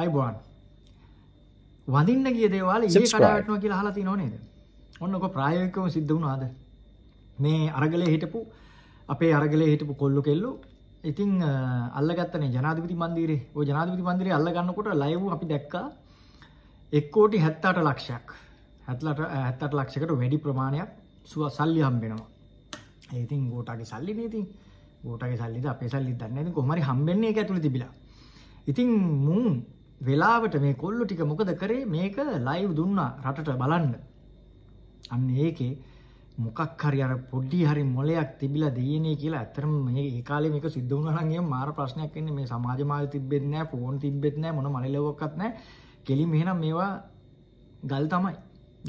අයිබවාන් වඳන්න කිය දේවල් ඒ කඩාටන කියලා හලති නොනේද ඔන්නක ප්‍රායෝකම සිද්ධ වුණාද මේ අරගලය හිටපු අපේ අරගලය හිටපු කොල්ලු කෙල්ලු ඉතිං අල්ලගත්තන ජනාධපති මන්දිරේ ඕ ජනාධපති මන්දිරේ අල්ලගන්නකොට ලයිව අපි දැක්කා එක්කෝටි හැත්තාට ලක්ෂයක් හැත්ලට ඇත්තට ලක්ෂකට වැඩි ප්‍රමාණයක් සුව සල්ලි හම්බෙනවා ඒතින් ගෝටගේ සල්ලි නීතින් ගෝටගේ සල්ලි අපේ සල්ලි දන්න කොමරි හම්බෙන්නේ ඇතුළ තිබිලා ඉතින් මුන් වෙලාවට මේ කොල්ලු ටික මොකද කරේ මේක ලයිව් දුන්නා රටට බලන්න අන්න ඒකේ මොකක් හරි අර පොඩි හරි මොලයක් තිබිලා දෙයනේ කියලා ඇත්තටම මේ ඒ කාලේ මේක සිද්ධ වුණා නම් එම් මාර ප්‍රශ්නයක් වෙන්නේ මේ සමාජ මාධ්‍ය තිබෙත් නැහැ ෆෝන් තිබෙත් නැහැ මොන මලලවක්වත් නැහැ කෙලින් මෙහෙනම් මේවා ගල් තමයි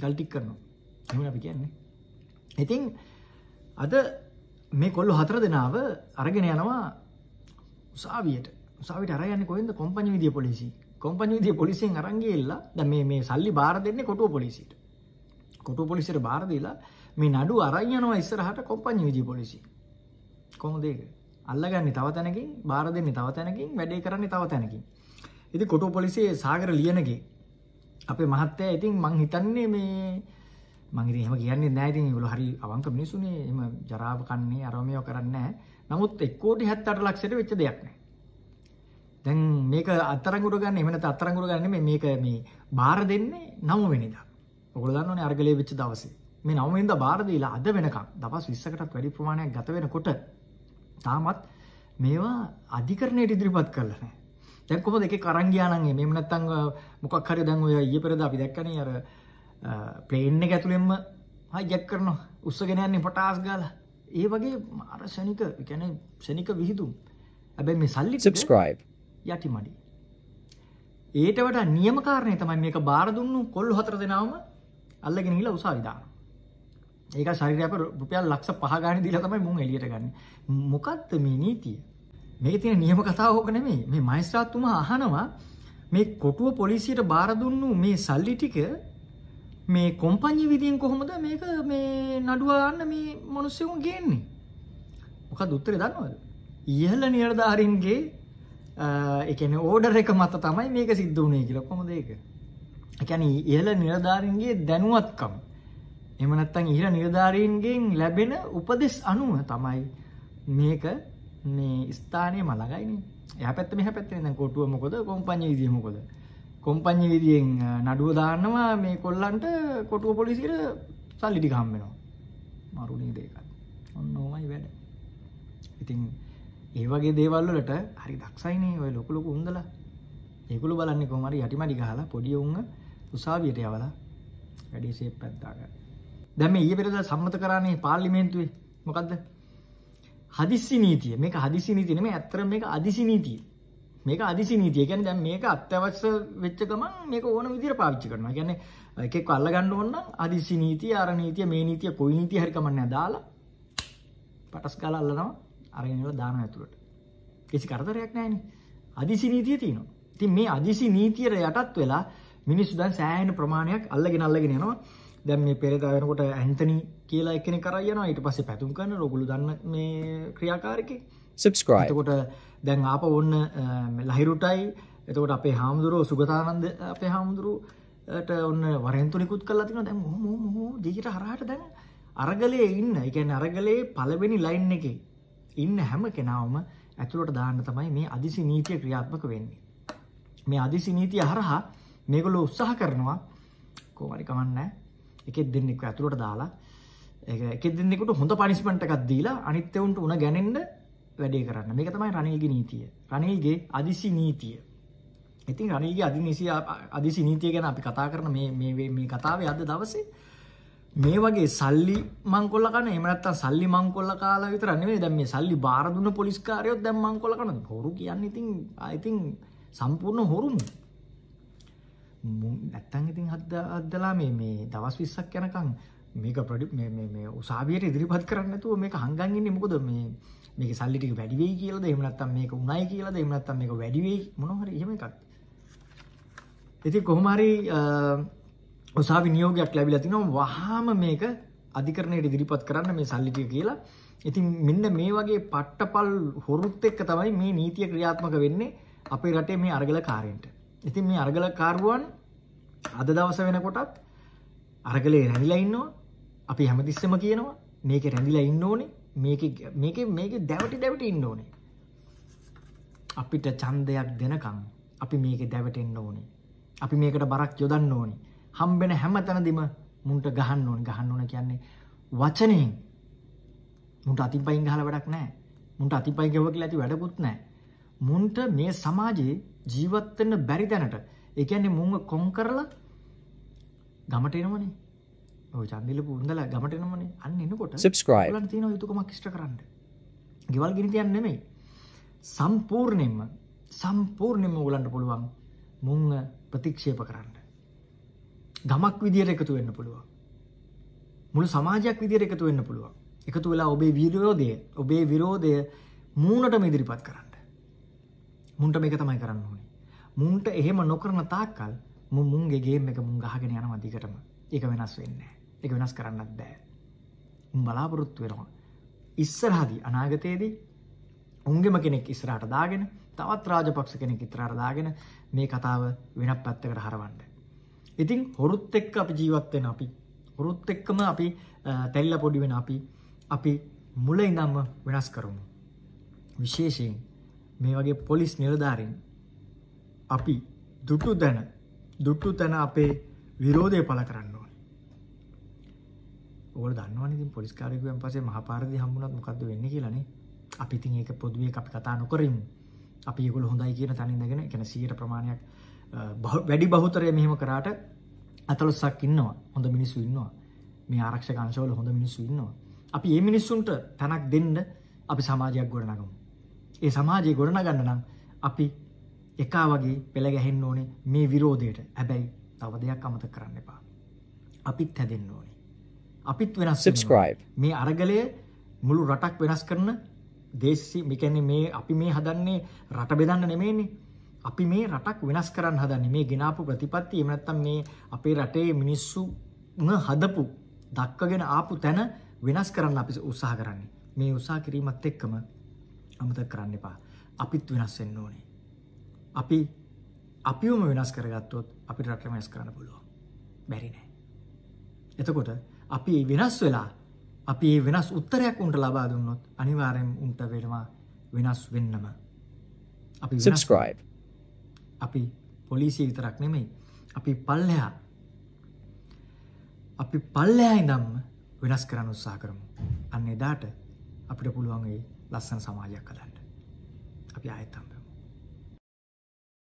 ගල් ටික් කරනවා එහෙම අපි කියන්නේ ඉතින් අද මේ කොල්ලු හතර දෙනාව අරගෙන යනවා උසාවියට උසාවිට අරයන්නේ කොහෙන්ද කොම්පැනි විදිය පොලිසිය කොම්පනීතිය පොලිසිෙන් අරංගේල්ලා ද මේ සල්ලි බාර දෙන්නේ කොටුව පොලිසිට කොටු පොලිසිට බාරදීලා මේ නඩු අරයනවා ඉස්සරහට කොම්පනී විජී පොලිසි කොමදේක අල්ලගන්නේ තව තැනකින් බාර දෙන්නේ තව තැනකින් වැඩේ කරන්නේ තව තැනකින් ඉති කොටු පොලිසිය සාගර ලියනගේ අපේ මහත්තය ඉතින් මං හිතන්නේ මේ මගේ හම කියන්නේ නෑති ගුල හරි අවංක මිනිසුනේ එම ජරාව කන්නේ අරමයෝ කරන්න නමුත් එක්කෝටි හැත්තට ලක්ෂයට වෙච්ච දෙයක්නෑ දැන් මේක අත්තරගුර ගන්න එමනත අත්තරගුර ගන්න මේක මේ බාර දෙන්නේ නවවෙනිද ඔගොල දන්නන අර්ගලය වෙච්ච දවස මේ නවවෙන්ද බාරදීලා අද වෙනකම් දපස් විස්සකටත් වැඩි ප්‍රමාණයක් ගත වෙන කොට තාමත් මේවා අධිකරණයට ඉදිරිපත් කරලන දැක්කොම දෙක කරංගයානන්ගේ මෙමනත්තං මොකක් හරි දැන් ඔය ඒ පෙරද අපි දැක්කන අර පලේන්න ඇතුළෙන්ම ජැක් කරන උත්සගෙනයන්නේ පටාස් ගාල ඒ වගේ අර සනික එකැන සනික විහිතුම් ඇබැ මේ සල්ලි සබස්ක්‍රයිබ් යටිමඩි. ඒට වට නියමකාරණය තමයි මේක බාරදුන්නු කොල්ු හතර දෙනාවම අල්ලගෙන හිලා උසාවිදාන. ඒක ශරිරයප රුපියල් ලක්ෂ පහගාන දිල තමයි මුන් එලියට ගන්න මොකක්ද මේ නීතිය මේ තියෙන නියම කතාවෝක නෙමේ මේ මයිස්ත්‍රාත්තුම අහනවා මේ කොටුව පොලිසියට බාරදුන්නු මේ සල්ලි ටික මේ කොම්පං්ි විදියෙන් කොහොමද මේක මේ නඩුවන්න මේ මොනුස්සයකු ගේන්නේ මොකක් දුත්තර දන්නවද ඉහල නිර්ධාරින්ගේ එකන ඕඩර් එක මත තමයි මේක සිද්ධ වනේ කියලා කොමද ඒක එකැන ඉහල නිලධාරීන්ගේ දැනුවත්කම් එමනත්තන් ඉහල නිලධාරීන්ගෙන් ලැබෙන උපදෙස් අනුව තමයි මේක මේ ස්ථානය මළඟයින එය පැත් මෙහ පැත්තෙන කොටුව මොකොද කොම්පං්ඥ විදිහමකොද කොම්පං්ඥ විදියෙන් නඩුව දාන්නවා මේ කොල්ලන්ට කොටුව පොලිසිර සල්ලිටි හම්බෙනවා මරුණේ දේකත් ඔන්න ඕමයි වැඩ ඉතින් ඒවගේ දේවල්ලට හරි දක්ෂයිනේ ඔය ලොකුලොක උන්දල ඒකුළු බලන්න කොමරි යටිමඩි ගහලා පොඩිය උන්න උසාවියට යවලා වැඩි සේ පැත්දාග දැම ඒ පෙරද සම්මත කරන්නේ පාර්ලිමේන්තුවේ මොකක්ද හදිසි නීතිය මේක හදිසි නීතින මේ ඇත්තර මේක අදිසි නීතිය මේක අදිසි නීතිය ගැන දැම් මේක අත්‍යවශ්‍ය වෙච්ච ගමන් මේක ඕන විදිර පාවිච්චි කරනවා ගැන එකෙක් අල්ලගන්න ඔන්න අදිසි නීතිය අර නීතිය මේ නීතිය කොයි නීති හරිකමන්න දාලා පටස් කාල අල්ලනවා අරගෙනල දාන ඇතුළට කිසි කරතරයක් නෑන අදිසි නීතිය තියනවා ති මේ අදිසි නීතියට යටත් වෙලා මිනිස්සු දැන් සෑහන ප්‍රමාණයක් අල්ලගෙන අල්ලගෙන යනවා දැම් මේ පෙරදාවෙනකොට ඇන්තනි කියලා එකන කරයනවා ඊට පස්සේ පැතුම් කන්න රොගුලු දන්න මේ ක්‍රියාකාරක සබස්ක්‍රයිකොට දැන් ආප ඔන්න ලහිරුටයි එතකොට අපේ හාමුදුරුව සුගතානන්ද අපේ හාමුදුරුවට ඔන්න වරෙන්තුනිකුත් කල්ලා තින දැම් හොම හෝ දිගට හරහට දැන් අරගලය ඉන්න එකැන් අරගලේ පලවෙනි ලයින් එකේ ඉන්න හැම කෙනාවම ඇතුළට දාන්න තමයි මේ අදිසි නීතිය ක්‍රියාත්මක වෙන්නේ. මේ අදිසි නීතිය හරහා මේගොල්ලෝ උත්සාහ කරනවා කොහොමරි කමන්නේ එකෙක් දෙන්නෙක් ඇතුළට දාලා එකෙක් දෙන්නෙකුට හොඳ පනිස්මන්ට් එකක් දීලා අනිත් එවුන්ට උණ ගැනෙන්න වැඩේ කරන්න. මේක තමයි රනිල්ගේ නීතිය. රනිල්ගේ අදිසි නීතිය. ඉතින් රනිල්ගේ අදිනිසි අදිසි නීතිය ගැන අපි කතා කරන මේ මේ මේ කතාවේ අද දවසේ මේ වගේ සල්ලි මංකොල්ල කන එමනත්තන් සල්ලි මංකොල්ල කාලා විතර නෙවෙයි දැන් මේ සල්ලි බාර දුන්න පොලිස් කාරයොත් දැන් මංකොල්ල කන හොරු කියන්නේ ඉතින් ඉතින් සම්පූර්ණ හොරුම නැත්තම් ඉතින් අද්දලා මේ මේ දවස් 20ක් යනකම් මේක ප්‍රොඩියු මේ මේ මේ උසාවියට ඉදිරිපත් කරන්නේ නැතුව මේක හංගන් ඉන්නේ මොකද මේ මේකේ සල්ලි ටික වැඩි වෙයි කියලාද එහෙම නැත්තම් මේක උණයි කියලාද එහෙම නැත්තම් මේක වැඩි වෙයි මොනවා හරි එහෙම එකක් ඉතින් කොහොම හරි උසාවි නියෝගයක් ලැබිලා තිනවා වහාම මේක අධිකරණයට ඉදිරිපත් කරන්න මේ සල්ලි ටික කියලා. ඉතින් මෙන්න මේ වගේ පට්ටපල් හොරුත් එක්ක තමයි මේ නීතිය ක්‍රියාත්මක වෙන්නේ අපේ රටේ මේ අරගලකාරයන්ට. ඉතින් මේ අරගලකාරුවන් අද දවස වෙනකොටත් අරගලේ රැඳිලා ඉන්නවා. අපි හැමතිස්සෙම කියනවා මේකේ රැඳිලා ඉන්න ඕනේ. මේකේ මේකේ මේකේ දැවටි දැවටි ඉන්න ඕනේ. අපිට ඡන්දයක් දෙනකම් අපි මේකේ දැවටෙන්න ඕනේ. අපි මේකට බරක් යොදන්න ඕනේ. හම්බෙන හැම තැනදිම මුන්ට ගහන්න ඕන ගහන්න ඕන කියන්නේ වචනයෙන් මුන්ට අතිපයින් ගහලා වැඩක් නැහැ. මුන්ට අතිපයි ගෙව කියලා ඇති වැඩකුත් නැහැ. මුන්ට මේ සමාජයේ ජීවත් වෙන්න බැරි තැනට ඒ කියන්නේ මුන්ව කොන් කරලා ගමට එනවනේ. ඔය චන්දිල පුඳලා ගමට එනවනේ. අන්න එනකොට subscribe. ඔයාලට තියෙන යුතුයකමක් ඉෂ්ට කරන්න. ගෙවල් ගිනි තියන්න නෙමෙයි. සම්පූර්ණයෙන්ම සම්පූර්ණයෙන්ම ඔයගලන්ට පුළුවන් මුන්ව ප්‍රතික්ෂේප කරන්න. ගමක් විදියට එකතු වෙන්න පුළුවන් මුළු සමාජයක් විදියට එකතු වෙන්න පුළුවන් එකතු වෙලා ඔබේ විරෝධය ඔබේ විරෝධය මූුණටම ඉදිරිපත් කරන්න මුන්ට මේක තමයි කරන්න ඕනේ මුන්ට එහෙම නොකරන තාක්කල් මුන්ගේ ගේම් එක මුන් ගහගෙන යන මදිකටම එක වෙනස් වෙන්න එක වෙනස් කරන්නත් බෑ උම් බලාපොරොත්තු වෙනවා ඉස්සරහදි අනාගතයේදී උන්ගෙම කෙනෙක් ඉස්රාට දාගෙන තවත් රාජපක්ෂ කෙනෙක් ඉතරාට දාගෙන මේ කතාව වෙනක් පැත්තකට හරවන්න ඉතින් හොරුත් එක්ක අපි ජීවත්වෙන අපි හොරුත් එක්කම අපි තැල්ල පොඩි වෙන අපි අපි මුල ඉඳම්ම වෙනස් කරමු. විශේෂයෙන් මේ වගේ පොලිස් නිලධාරින් අපි දුටු දැන දුට්ටු තැන අපේ විරෝධය පල කරන්න ඕන ඕල දන්නවනති පොලිස්කාරකුවෙන් පසේ මහපාරදි හම්බුණත් මොකක්ද වෙන්න කියලනේ අපි ඉතින් ඒක පොදුවේ අපි කතා නොකරින් අපි ගුල හොඳයි කියන තැනින් දෙගෙන එකන සීට ප්‍රමාණයක් වැඩි බහුතරය මෙහෙම කරාට අතලොස්සක් ඉන්නවා හොඳ මිනිස්සු ඉන්නවා මේ ආරක්ෂකංශවල හොඳ මිනිස්සු ඉන්නවා අපි ඒ මිනිස්සුන්ට තැනක් දෙන්න අපි සමාජයක් ගොඩනගමු ඒ සමාජය ගොඩනගන්න නම් අපි එකා වගේ පෙළ ගැහෙන්න ඕනේ මේ විරෝධයට හැබැයි තව දෙයක් අමත කරන්න එපා අපිත් හැදෙන්න ඕනේ අපිත් වෙනස් subscribe මේ අරගලය මුළු රටක් වෙනස් කරන දේශසි මිකැන්නේ මේ අපි මේ හදන්නේ රට බෙදන්න නෙමේන්නේ අපි මේ රටක් වෙනස් කරන්න හදන්නේ මේ ගෙනාපු ප්‍රතිපත්ති එහෙම නැත්නම් මේ අපේ රටේ මිනිස්සු හදපු දක්කගෙන ආපු තැන වෙනස් කරන්න අපි උත්සාහ කරන්නේ. මේ උත්සාහ කිරීමත් එක්කම අමතක කරන්න එපා. අපිත් වෙනස් වෙන්න ඕනේ. අපි අපිවම වෙනස් කරගත්තොත් අපිට රට වෙනස් කරන්න පුළුවන්. බැරි නෑ. එතකොට අපි වෙනස් වෙලා අපි ඒ වෙනස් උත්තරයක් උන්ට ලබා දුන්නොත් අනිවාර්යෙන් උන්ට වෙනවා වෙනස් වෙන්නම. අපි subscribe අපි පොලිසිය විතරක් නෙමෙයි අපි පල්ලයා අපි පල්ලයා ඉදම් වෙනස් කරන්න උත්සා කරමු අන්න එදාට අපිට පුළුවන්ගේ ලස්සන සමාජයක් කදන්න අපි ආයතම්